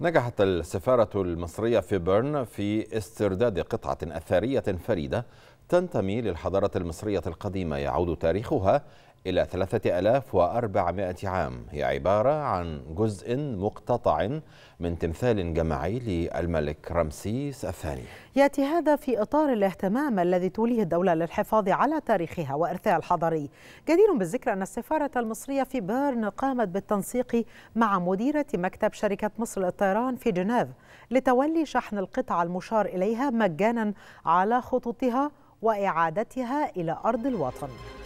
نجحت السفارة المصرية في بيرن في استرداد قطعة أثرية فريدة تنتمي للحضارة المصرية القديمة يعود تاريخها إلى 3400 عام هي عبارة عن جزء مقتطع من تمثال جماعي للملك رمسيس الثاني يأتي هذا في إطار الاهتمام الذي توليه الدولة للحفاظ على تاريخها وإرثها الحضري جدير بالذكر أن السفارة المصرية في بيرن قامت بالتنسيق مع مديرة مكتب شركة مصر للطيران في جنيف لتولي شحن القطع المشار إليها مجانا على خطوطها وإعادتها إلى أرض الوطن